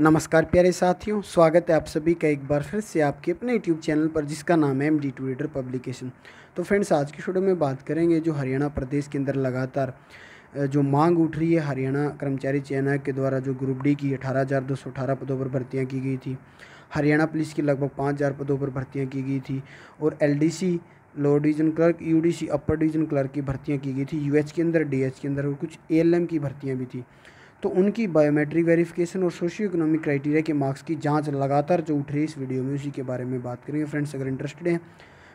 नमस्कार प्यारे साथियों स्वागत है आप सभी का एक बार फिर से आपके अपने यूट्यूब चैनल पर जिसका नाम है एम डी टू पब्लिकेशन तो फ्रेंड्स आज की शुरू में बात करेंगे जो हरियाणा प्रदेश के अंदर लगातार जो मांग उठ रही है हरियाणा कर्मचारी चयन आयोग के द्वारा जो ग्रुप डी की अठारह हज़ार दो सौ अठारह पदों पर भर्तियाँ की गई थी हरियाणा पुलिस की लगभग पाँच हज़ार पदों पर भर्तियाँ की गई थी और L D C lower division clerk UDC upper division clerk की भर्तियाँ की गई थी यूएच के अंदर डीएच के अंदर और कुछ एएलएम की भर्तियाँ भी थी तो उनकी बायोमेट्रिक वेरिफिकेशन और सोशियो इकोनॉमिक क्राइटेरिया के मार्क्स की जांच लगातार जो उठ रही इस वीडियो में उसी के बारे में बात करेंगे फ्रेंड्स अगर इंटरेस्टेड हैं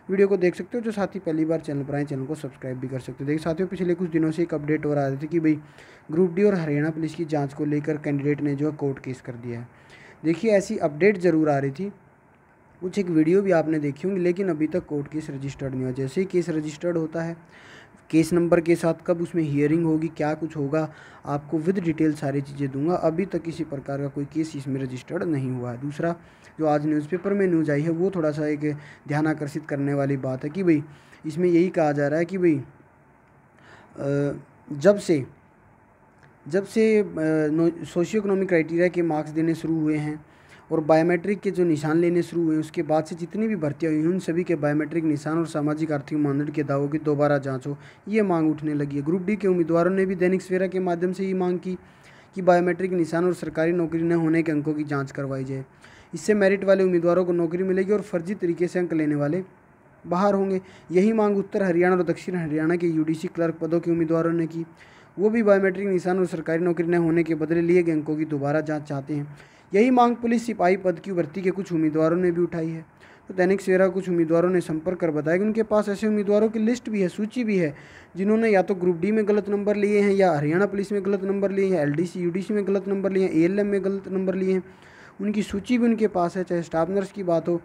वीडियो को देख सकते हो जो साथी पहली बार चैनल पर आए चैनल को सब्सक्राइब भी कर सकते हो देखिए साथियों पिछले कुछ दिनों से एक अपडेट हो रहा था कि भाई ग्रुप डी और हरियाणा पुलिस की जाँच को लेकर कैंडिडेट ने जो है कोर्ट केस कर दिया है देखिए ऐसी अपडेट ज़रूर आ रही थी कुछ एक वीडियो भी आपने देखी होंगी लेकिन अभी तक कोर्ट केस रजिस्टर्ड नहीं हुआ जैसे ही केस रजिस्टर्ड होता है केस नंबर के साथ कब उसमें हियरिंग होगी क्या कुछ होगा आपको विद डिटेल सारी चीज़ें दूंगा अभी तक किसी प्रकार का कोई केस इसमें रजिस्टर्ड नहीं हुआ है दूसरा जो आज न्यूज़पेपर में न्यूज़ आई है वो थोड़ा सा एक ध्यान आकर्षित करने वाली बात है कि भाई इसमें यही कहा जा रहा है कि भाई जब से जब से सोशियो इकोनॉमिक क्राइटेरिया के मार्क्स देने शुरू हुए हैं और बायोमेट्रिक के जो निशान लेने शुरू हुए उसके बाद से जितनी भी भर्तियाँ हुई उन सभी के बायोमेट्रिक निशान और सामाजिक आर्थिक मानदंड के दावों की दोबारा जाँच हो ये मांग उठने लगी है ग्रुप डी के उम्मीदवारों ने भी दैनिक सवेरा के माध्यम से ये मांग की कि बायोमेट्रिक निशान और सरकारी नौकरी न होने के अंकों की जाँच करवाई जाए इससे मेरिट वाले उम्मीदवारों को नौकरी मिलेगी और फर्जी तरीके से अंक लेने वाले बाहर होंगे यही मांग उत्तर हरियाणा और दक्षिण हरियाणा के यूडीसी क्लर्क पदों के उम्मीदवारों ने की वो भी बायोमेट्रिक निशान और सरकारी नौकरी न होने के बदले लिए गए अंकों की दोबारा जाँच चाहते हैं यही मांग पुलिस सिपाही पद की भर्ती के कुछ उम्मीदवारों ने भी उठाई है तो दैनिक सवेरा कुछ उम्मीदवारों ने संपर्क कर बताया कि उनके पास ऐसे उम्मीदवारों की लिस्ट भी है सूची भी है जिन्होंने या तो ग्रुप डी में गलत नंबर लिए हैं या हरियाणा पुलिस में गलत नंबर लिए हैं एलडीसी यूडीसी में गलत नंबर लिए हैं एएलएम में गलत नंबर लिए हैं उनकी सूची भी उनके पास है चाहे स्टाफ नर्स की बात हो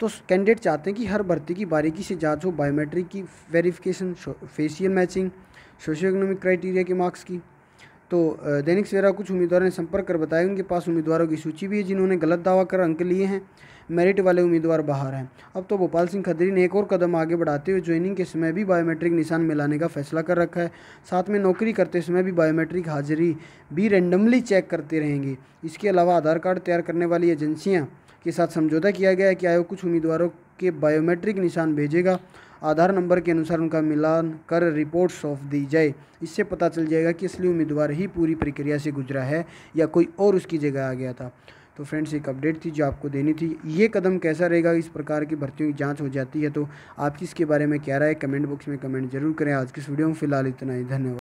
तो कैंडिडेट चाहते हैं कि हर भर्ती की बारीकी से जांच हो बायोमेट्रिक की verification facial matching socio economic criteria के मार्क्स की तो दैनिक सवेरा कुछ उम्मीदवारों ने संपर्क कर बताया उनके पास उम्मीदवारों की सूची भी है जिन्होंने गलत दावा कर अंक लिए हैं मेरिट वाले उम्मीदवार बाहर हैं अब तो भोपाल सिंह खदरी ने एक और कदम आगे बढ़ाते हुए ज्वाइनिंग के समय भी बायोमेट्रिक निशान मिलाने का फैसला कर रखा है साथ में नौकरी करते समय भी बायोमेट्रिक हाजिरी भी रेंडमली चेक करते रहेंगे इसके अलावा आधार कार्ड तैयार करने वाली एजेंसियाँ के साथ समझौता किया गया है कि आयोग कुछ उम्मीदवारों के बायोमेट्रिक निशान भेजेगा आधार नंबर के अनुसार उनका मिलान कर रिपोर्ट सौंप दी जाए इससे पता चल जाएगा कि असली उम्मीदवार ही पूरी प्रक्रिया से गुजरा है या कोई और उसकी जगह आ गया था तो फ्रेंड्स एक अपडेट थी जो आपको देनी थी ये कदम कैसा रहेगा इस प्रकार की भर्तियों की जांच हो जाती है तो आपकी इसके बारे में क्या राय कमेंट बॉक्स में कमेंट जरूर करें आज की इस वीडियो में फिलहाल इतना ही धन्यवाद